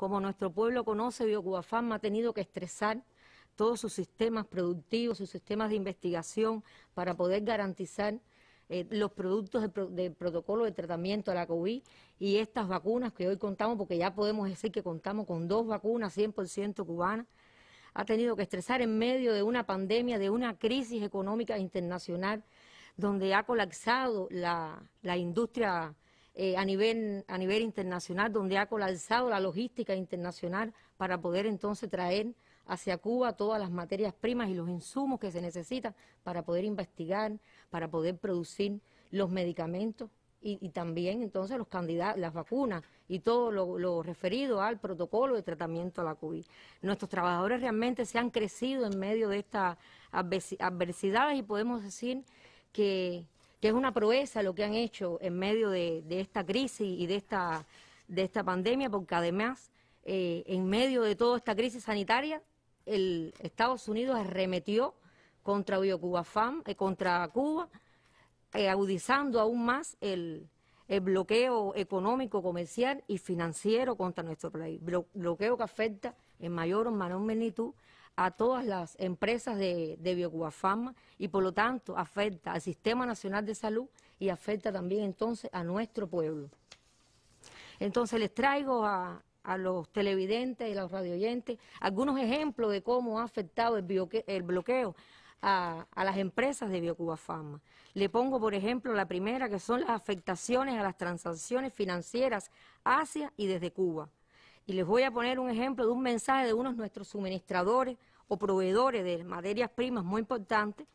como nuestro pueblo conoce, biocubafam ha tenido que estresar todos sus sistemas productivos, sus sistemas de investigación para poder garantizar eh, los productos del de protocolo de tratamiento a la COVID y estas vacunas que hoy contamos, porque ya podemos decir que contamos con dos vacunas 100% cubanas, ha tenido que estresar en medio de una pandemia, de una crisis económica internacional, donde ha colapsado la industria eh, a, nivel, a nivel internacional, donde ha colapsado la logística internacional para poder entonces traer hacia Cuba todas las materias primas y los insumos que se necesitan para poder investigar, para poder producir los medicamentos y, también entonces los candidatos, las vacunas y todo lo, lo, referido al protocolo de tratamiento a la COVID. Nuestros trabajadores realmente se han crecido en medio de estas adversidades y podemos decir que que es una proeza lo que han hecho en medio de, esta crisis y de esta, pandemia, porque además, eh, en medio de toda esta crisis sanitaria, el Estados Unidos arremetió contra eh, contra Cuba, eh, agudizando aún más el, el, bloqueo económico, comercial y financiero contra nuestro país, bloqueo que afecta en mayor o menor magnitud a todas las empresas de, de y por lo tanto afecta al Sistema Nacional de Salud y afecta también entonces a nuestro pueblo. Entonces les traigo a, los televidentes y a los radioyentes algunos ejemplos de cómo ha afectado el, bloqueo a, las empresas de Biocuba Le pongo, por ejemplo, la primera, que son las afectaciones a las transacciones financieras hacia y desde Cuba. Y les voy a poner un ejemplo de un mensaje de uno de nuestros suministradores o proveedores de materias primas muy importantes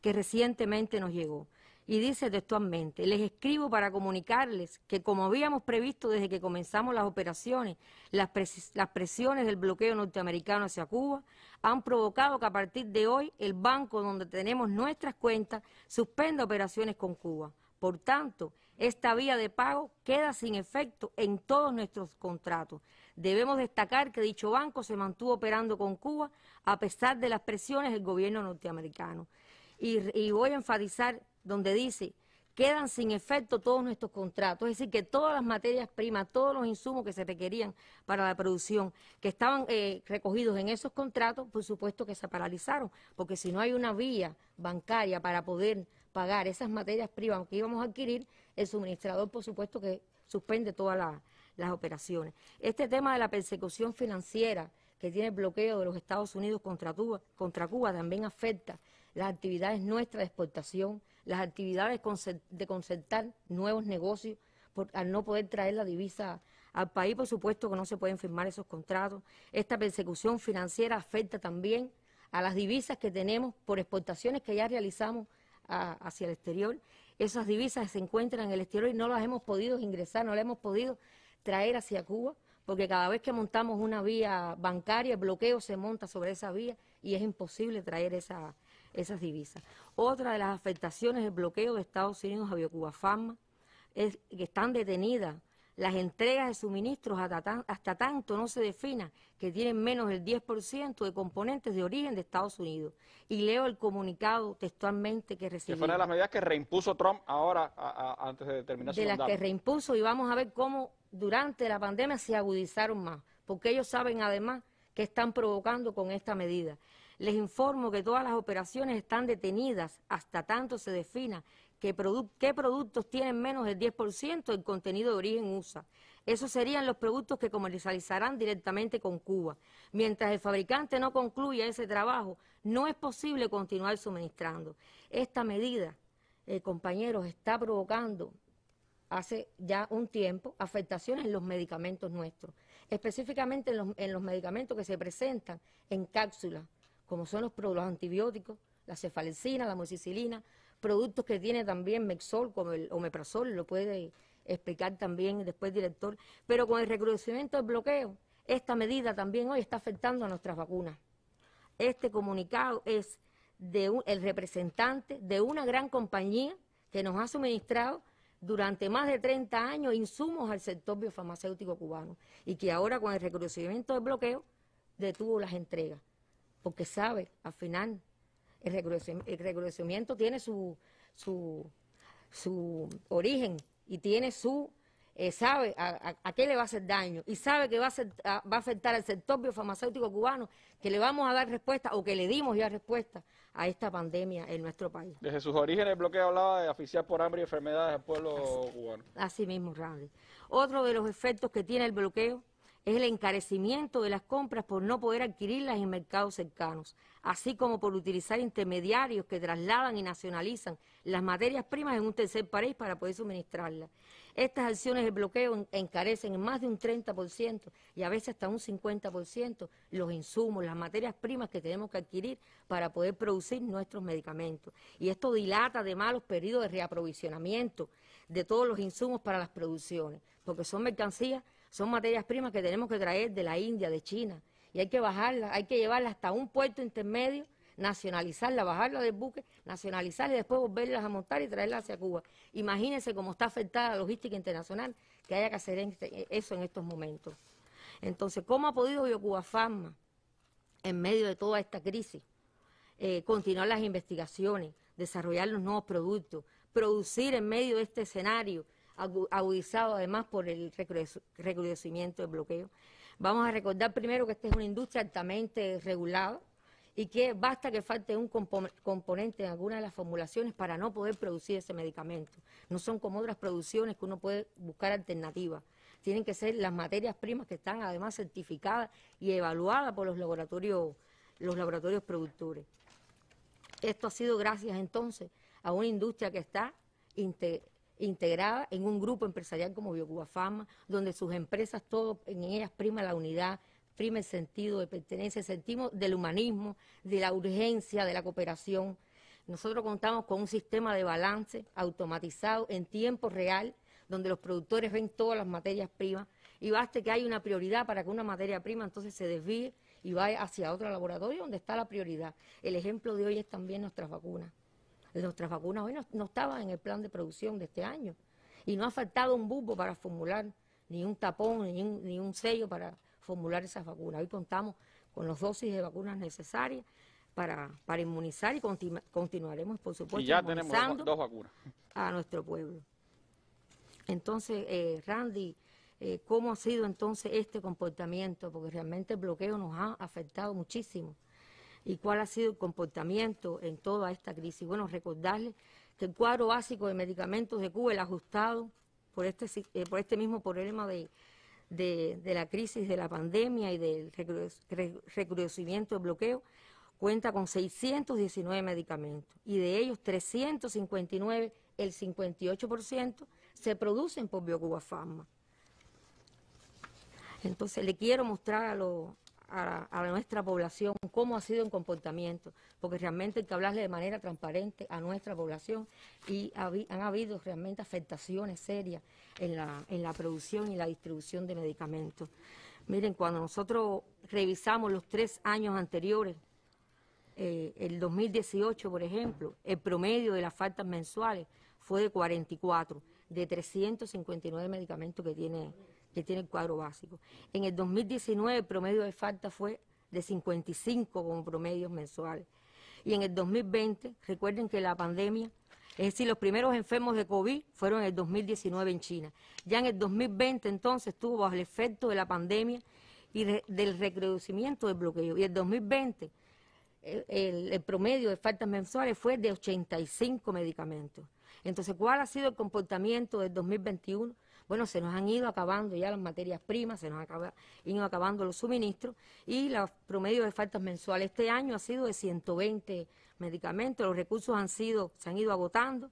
que recientemente nos llegó. Y dice textualmente, les escribo para comunicarles que como habíamos previsto desde que comenzamos las operaciones, las, las presiones del bloqueo norteamericano hacia Cuba han provocado que a partir de hoy el banco donde tenemos nuestras cuentas suspenda operaciones con Cuba. Por tanto, esta vía de pago queda sin efecto en todos nuestros contratos. Debemos destacar que dicho banco se mantuvo operando con Cuba a pesar de las presiones del gobierno norteamericano. Y, voy a enfatizar donde dice, quedan sin efecto todos nuestros contratos, es decir, que todas las materias primas, todos los insumos que se requerían para la producción, que estaban eh, recogidos en esos contratos, por supuesto que se paralizaron, porque si no hay una vía bancaria para poder pagar esas materias primas que íbamos a adquirir, el suministrador, por supuesto que suspende toda la, las operaciones. Este tema de la persecución financiera que tiene el bloqueo de los Estados Unidos contra Cuba, contra Cuba también afecta las actividades nuestras de exportación, las actividades de concertar nuevos negocios al no poder traer la divisa al país, por supuesto que no se pueden firmar esos contratos. Esta persecución financiera afecta también a las divisas que tenemos por exportaciones que ya realizamos hacia el exterior. Esas divisas se encuentran en el exterior y no las hemos podido ingresar, no las hemos podido traer hacia Cuba, porque cada vez que montamos una vía bancaria, el bloqueo se monta sobre esa vía y es imposible traer esas divisas. Otra de las afectaciones del bloqueo de Estados Unidos a BioCuba fama es que están detenidas las entregas de suministros hasta, tanto no se defina que tienen menos del 10% de componentes de origen de Estados Unidos. Y leo el comunicado textualmente que recibimos. Que una de las medidas que reimpuso Trump ahora, antes de terminar su De las que reimpuso y vamos a ver cómo durante la pandemia se agudizaron más, porque ellos saben además que están provocando con esta medida. Les informo que todas las operaciones están detenidas hasta tanto se defina qué productos tienen menos del 10% del contenido de origen USA. Esos serían los productos que comercializarán directamente con Cuba. Mientras el fabricante no concluya ese trabajo, no es posible continuar suministrando. Esta medida, eh, compañeros, está provocando hace ya un tiempo afectaciones en los medicamentos nuestros, específicamente en los, medicamentos que se presentan en cápsulas, como son los, los antibióticos, la cefalexina, la moxicilina, productos que tiene también Mexol, como el Omeprazol, lo puede explicar también después director, pero con el reconocimiento del bloqueo, esta medida también hoy está afectando a nuestras vacunas. Este comunicado es de el representante de una gran compañía que nos ha suministrado durante más de 30 años insumos al sector biofarmacéutico cubano y que ahora con el reconocimiento del bloqueo detuvo las entregas, porque sabe al final el recrudecimiento tiene su, su, su origen y tiene su sabe a, qué le va a hacer daño y sabe que va a, va a afectar al sector biofarmacéutico cubano, que le vamos a dar respuesta o que le dimos ya respuesta a esta pandemia en nuestro país. Desde sus orígenes el bloqueo hablaba de asfixiar por hambre y enfermedades al pueblo cubano. Así mismo, Randy. Otro de los efectos que tiene el bloqueo es el encarecimiento de las compras por no poder adquirirlas en mercados cercanos, así como por utilizar intermediarios que trasladan y nacionalizan las materias primas en un tercer país para poder suministrarlas. Estas acciones de bloqueo encarecen en más de un 30% y a veces hasta un 50% los insumos, las materias primas que tenemos que adquirir para poder producir nuestros medicamentos. Y esto dilata además los periodos de reaprovisionamiento de todos los insumos para las producciones, porque son mercancías son materias primas que tenemos que traer de la India, de China, y hay que bajarlas, hay que llevarlas hasta un puerto intermedio, nacionalizarlas, bajarlas del buque, nacionalizarlas y después volverlas a montar y traerlas hacia Cuba. Imagínense cómo está afectada la logística internacional que haya que hacer este, eh, eso en estos momentos. Entonces, ¿cómo ha podido BioCuba Pharma, en medio de toda esta crisis, eh, continuar las investigaciones, desarrollar los nuevos productos, producir en medio de este escenario agudizado además por el recrudecimiento del bloqueo. Vamos a recordar primero que esta es una industria altamente regulada y que basta que falte un componente en alguna de las formulaciones para no poder producir ese medicamento. No son como otras producciones que uno puede buscar alternativas. Tienen que ser las materias primas que están además certificadas y evaluadas por los laboratorios, los laboratorios productores. Esto ha sido gracias entonces a una industria que está integrada en un grupo empresarial como Biocubafama, donde sus empresas, todo en ellas prima la unidad, prima el sentido de pertenencia, sentimos del humanismo, de la urgencia, de la cooperación. Nosotros contamos con un sistema de balance automatizado en tiempo real, donde los productores ven todas las materias primas y basta que haya una prioridad para que una materia prima entonces se desvíe y vaya hacia otro laboratorio donde está la prioridad. El ejemplo de hoy es también nuestras vacunas nuestras vacunas hoy no, estaban en el plan de producción de este año. Y no ha faltado un bubo para formular, ni un tapón, ni un, sello para formular esas vacunas. Hoy contamos con las dosis de vacunas necesarias para, para inmunizar y continuaremos, por supuesto, y vacunas. a nuestro pueblo. Entonces, eh, Randy, eh, ¿cómo ha sido entonces este comportamiento? Porque realmente el bloqueo nos ha afectado muchísimo y cuál ha sido el comportamiento en toda esta crisis. Bueno, recordarles que el cuadro básico de medicamentos de Cuba, el ajustado por este, eh, por este mismo problema de, la crisis de la pandemia y del recrudecimiento del bloqueo, cuenta con 619 medicamentos y de ellos 359, el 58%, se producen por BioCuba Pharma. Entonces le quiero mostrar a, los a, nuestra población, cómo ha sido el comportamiento, porque realmente hay que hablarle de manera transparente a nuestra población y han habido realmente afectaciones serias en la, en la producción y la distribución de medicamentos. Miren, cuando nosotros revisamos los tres años anteriores, eh, el 2018, por ejemplo, el promedio de las faltas mensuales fue de 44, de 359 medicamentos que tiene que tiene el cuadro básico. En el 2019 el promedio de faltas fue de 55 como promedios mensuales. Y en el 2020, recuerden que la pandemia, es decir, los primeros enfermos de COVID fueron en el 2019 en China. Ya en el 2020 entonces estuvo bajo el efecto de la pandemia y del recrecimiento del bloqueo. Y en el 2020 el promedio de faltas mensuales fue de 85 medicamentos. Entonces, ¿cuál ha sido el comportamiento del 2021? Bueno, se nos han ido acabando ya las materias primas, se nos han ido acabando los suministros y los promedios de faltas mensuales este año ha sido de 120 medicamentos, los recursos han sido, se han ido agotando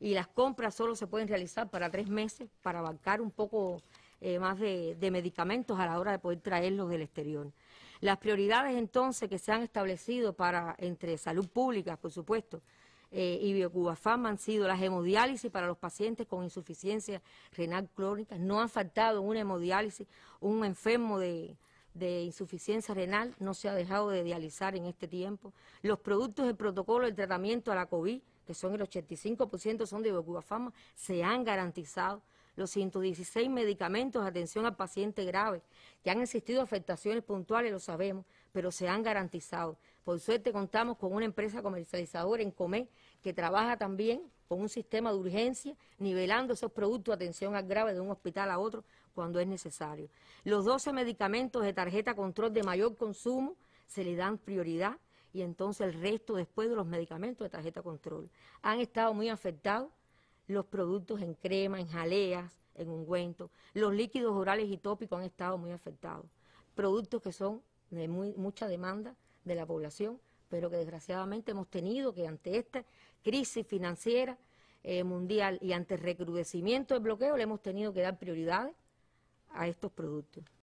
y las compras solo se pueden realizar para tres meses para bancar un poco eh, más de, de medicamentos a la hora de poder traerlos del exterior. Las prioridades entonces que se han establecido para entre salud pública, por supuesto, eh, y biocubafama han sido las hemodiálisis para los pacientes con insuficiencia renal crónica. No han faltado una hemodiálisis, un enfermo de, de insuficiencia renal no se ha dejado de dializar en este tiempo. Los productos del protocolo de tratamiento a la COVID, que son el 85% son de Biocubafama, se han garantizado los 116 medicamentos de atención al paciente grave, que han existido afectaciones puntuales, lo sabemos, pero se han garantizado. Por suerte contamos con una empresa comercializadora en Comé que trabaja también con un sistema de urgencia, nivelando esos productos de atención a grave de un hospital a otro cuando es necesario. Los 12 medicamentos de tarjeta control de mayor consumo se le dan prioridad y entonces el resto después de los medicamentos de tarjeta control. Han estado muy afectados los productos en crema, en jaleas, en ungüento, los líquidos orales y tópicos han estado muy afectados. Productos que son de mucha demanda de la población, pero que desgraciadamente hemos tenido que ante esta crisis financiera eh, mundial y ante el recrudecimiento del bloqueo le hemos tenido que dar prioridad a estos productos.